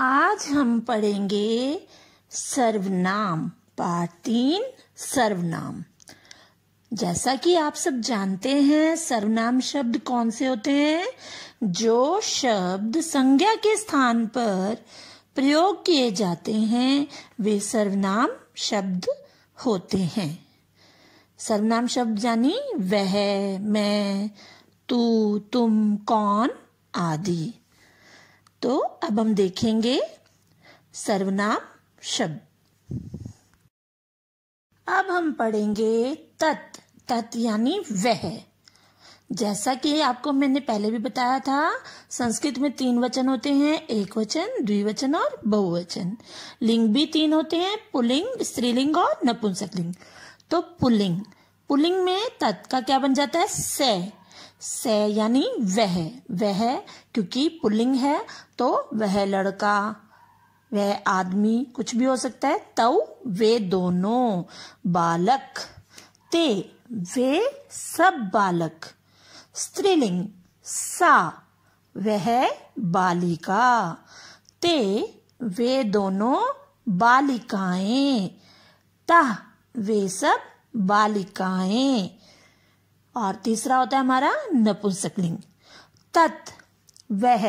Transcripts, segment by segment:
आज हम पढ़ेंगे सर्वनाम पाठ तीन सर्वनाम जैसा कि आप सब जानते हैं सर्वनाम शब्द कौन से होते हैं जो शब्द संज्ञा के स्थान पर प्रयोग किए जाते हैं वे सर्वनाम शब्द होते हैं सर्वनाम शब्द यानी वह मैं तू तुम कौन आदि तो अब हम देखेंगे सर्वनाम शब्द अब हम पढ़ेंगे तत् तत् यानी वह जैसा कि आपको मैंने पहले भी बताया था संस्कृत में तीन वचन होते हैं एक वचन द्विवचन और बहुवचन लिंग भी तीन होते हैं पुलिंग स्त्रीलिंग और नपुंसकलिंग तो पुलिंग पुलिंग में तत् का क्या बन जाता है स से यानी वह वह क्योंकि पुल्लिंग है तो वह लड़का वह आदमी कुछ भी हो सकता है तव वे दोनों बालक ते वे सब बालक स्त्रीलिंग सा वह बालिका ते वे दोनों बालिकाएं ता वे सब बालिकाएं और तीसरा होता है हमारा नपुंसकलिंग तत् वह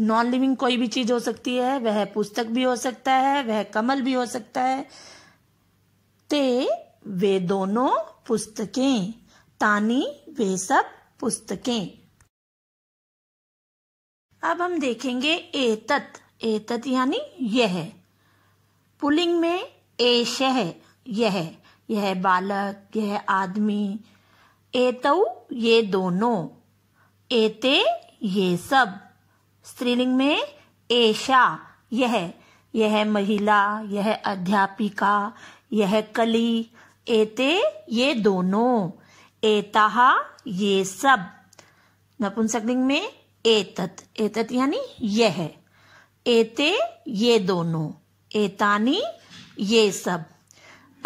नॉन लिविंग कोई भी चीज हो सकती है वह पुस्तक भी हो सकता है वह कमल भी हो सकता है ते वे दोनों पुस्तकें तानी वे सब पुस्तकें अब हम देखेंगे ए तत् यानी यह पुलिंग में एश यह यह बालक यह आदमी एतौ ये दोनों एते ये सब स्त्रीलिंग में एशा यह यह महिला यह अध्यापिका यह कली एते ये दोनों एता ये सब नपुंसकलिंग में एतत एतत यानी यह एते ये दोनों एतानी ये सब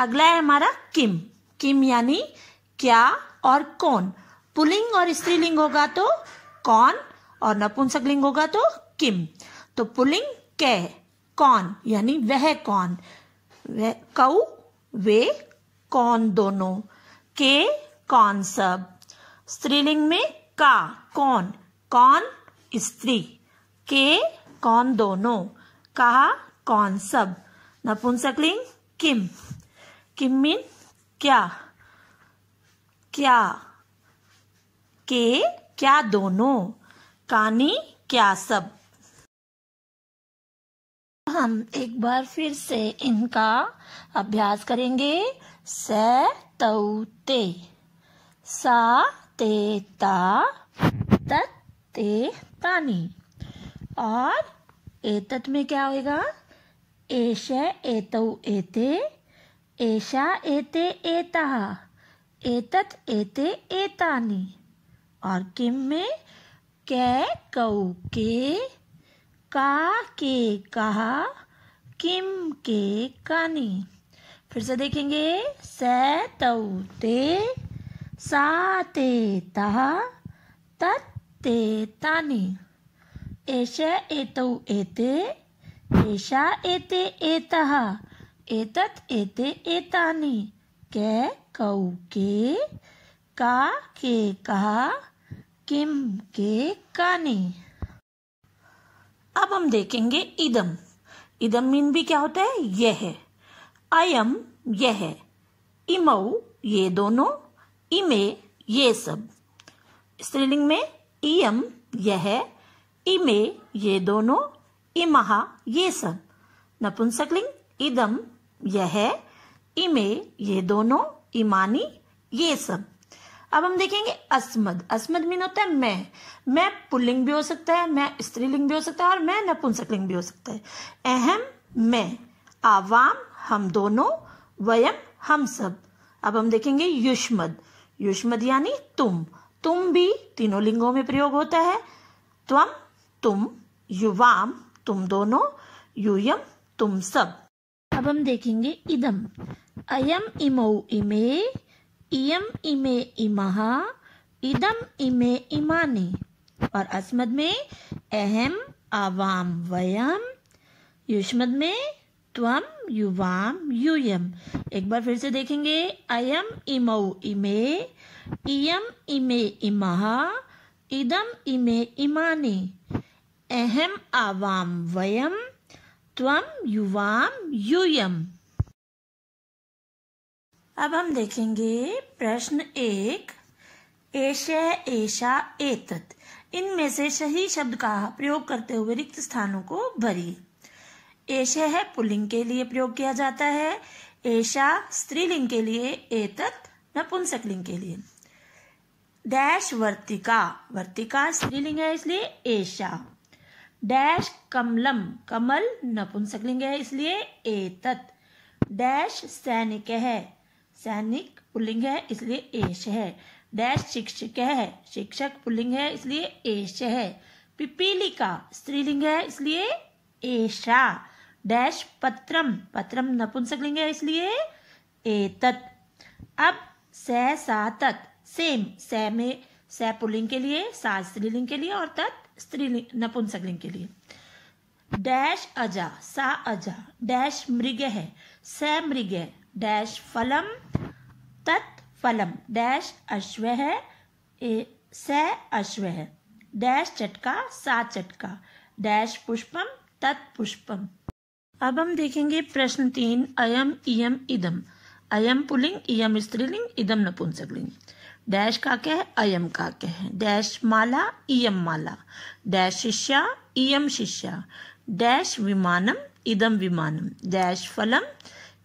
अगला है हमारा किम किम यानी क्या और कौन पुलिंग और स्त्रीलिंग होगा तो कौन और नपुंसकलिंग होगा तो किम तो पुलिंग कै कौन यानी वह कौन वह कऊ वे कौन दोनों के कौन सब स्त्रीलिंग में का कौन कौन स्त्री के कौन दोनों का कौन सब नपुंसकलिंग किम किम मीन क्या क्या के क्या दोनों कानी क्या सब हम एक बार फिर से इनका अभ्यास करेंगे स तऊ ते सा ते ता तत ते तानी और एतत में क्या होएगा एश एत एते एशा एते एता एतत एते एतानि और किम में कै कौ के का के कहा किम के कानी फिर से देखेंगे स तौ ते सा ते तहा तत ते तानी एष एतौ एते एषा एते एतः एतत एते एतानि के कऊ के का के कहा किम के काने अब हम देखेंगे इदम इदम मीन भी क्या होता है यह है अयम यह है इमऊ ये दोनों इमे ये सब स्त्रीलिंग में इम यह इमे ये दोनों इमहा ये सब नपुंसकलिंग इदम यह इमे ये दोनों ईमानी ये सब अब हम देखेंगे अस्मद अस्मद मीन होता है मैं मैं पुल्लिंग भी हो सकता है मैं स्त्रीलिंग भी हो सकता है और मैं लिंग भी हो सकता है अहम मैं आवाम हम दोनों वयम हम सब अब हम देखेंगे युष्मद युष्मद यानी तुम तुम भी तीनों लिंगों में प्रयोग होता है त्वम तुम युवाम तुम दोनों यूयम तुम सब अब हम देखेंगे इदम अयम इमौ इमे इयम इमे इमा इदम इमे इमाने और अस्मद में अहम आवाम वयम युष्मद में त्वम युवाम यूयम एक बार फिर से देखेंगे अयम इमौ इमे इयम इमे इमा इदम इमे इमाने अहम आवाम वयम त्वम युवाम यूयम अब हम देखेंगे प्रश्न एक एशय एशा एतत इनमें से सही शब्द का प्रयोग करते हुए रिक्त स्थानों को भरी एश है पुलिंग के लिए प्रयोग किया जाता है एशा स्त्रीलिंग के लिए एतत नपुंसकलिंग के लिए डैश वर्तिका वर्तिका स्त्रीलिंग है इसलिए एशा डैश कमलम कमल नपुंसकलिंग है इसलिए एतत डैश सैनिक है सैनिक पुलिंग है इसलिए एश है डैश शिक्षक है शिक्षक पुलिंग है इसलिए एश है पिपीलिका स्त्रीलिंग है इसलिए एशा डैश पत्रम पत्रम नपुंसकलिंग है इसलिए एतत अब सह तत् सेम सह में सह पुलिंग के लिए सात स्त्रीलिंग के लिए और तत् स्त्रीलिंग लिंग के लिए डैश अजा सा अजा डैश मृग है स मृग डैश फलम तत् फलम डैश अश्व है स अश्व है डैश चटका सा चटका डैश पुष्पम पुष्पम अब हम देखेंगे प्रश्न तीन अयम इयम इदम अयम पुलिंग इयम स्त्रीलिंग इदम नपुंसकलिंग डैश का क्या है अयम का क्या है डैश माला इयम माला डैश शिष्या इयम शिष्या डैश विमानम इदम विमानम डैश फलम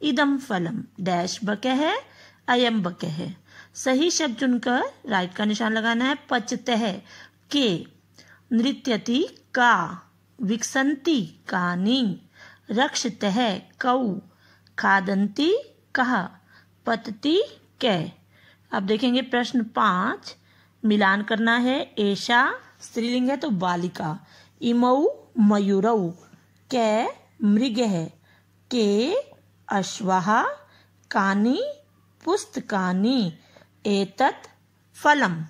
इदम फलम डैश बक है अयम बक है सही शब्द चुनकर राइट का निशान लगाना है पचत है के नृत्यति का विकसंती कानी रक्षत है कौ खादंती कह पतती कै अब देखेंगे प्रश्न पांच मिलान करना है ऐशा स्त्रीलिंग है तो बालिका इमौ मयूरौ के है के अश्वा कानी पुस्तकानी एतत फलम